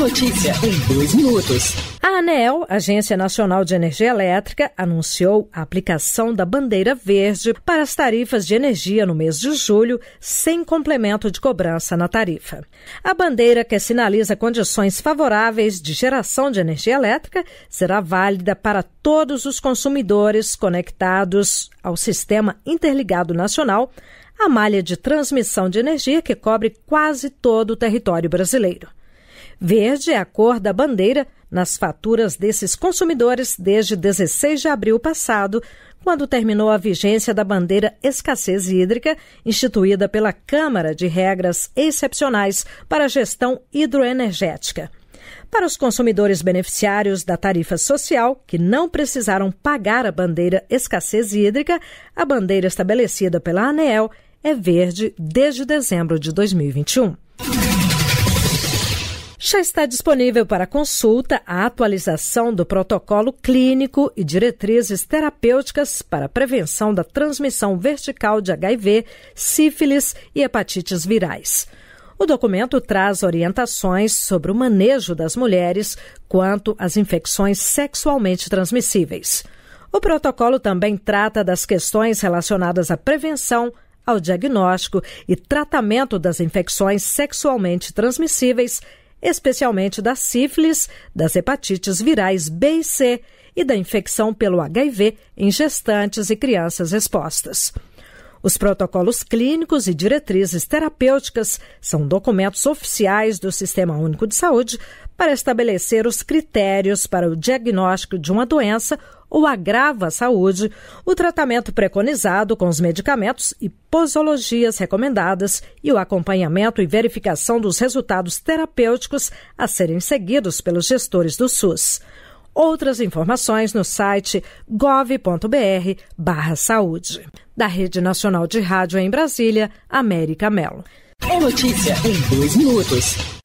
notícia em dois minutos. A Anel, Agência Nacional de Energia Elétrica, anunciou a aplicação da bandeira verde para as tarifas de energia no mês de julho, sem complemento de cobrança na tarifa. A bandeira, que sinaliza condições favoráveis de geração de energia elétrica, será válida para todos os consumidores conectados ao Sistema Interligado Nacional, a malha de transmissão de energia que cobre quase todo o território brasileiro. Verde é a cor da bandeira nas faturas desses consumidores desde 16 de abril passado, quando terminou a vigência da bandeira escassez hídrica, instituída pela Câmara de Regras Excepcionais para a Gestão Hidroenergética. Para os consumidores beneficiários da tarifa social, que não precisaram pagar a bandeira escassez hídrica, a bandeira estabelecida pela ANEEL é verde desde dezembro de 2021. Já está disponível para consulta a atualização do protocolo clínico e diretrizes terapêuticas para a prevenção da transmissão vertical de HIV, sífilis e hepatites virais. O documento traz orientações sobre o manejo das mulheres quanto às infecções sexualmente transmissíveis. O protocolo também trata das questões relacionadas à prevenção, ao diagnóstico e tratamento das infecções sexualmente transmissíveis especialmente da sífilis, das hepatites virais B e C e da infecção pelo HIV em gestantes e crianças expostas. Os protocolos clínicos e diretrizes terapêuticas são documentos oficiais do Sistema Único de Saúde para estabelecer os critérios para o diagnóstico de uma doença ou agrava a saúde, o tratamento preconizado com os medicamentos e posologias recomendadas e o acompanhamento e verificação dos resultados terapêuticos a serem seguidos pelos gestores do SUS. Outras informações no site gov.br/saúde. Da Rede Nacional de Rádio em Brasília, América Mello. É notícia em dois minutos.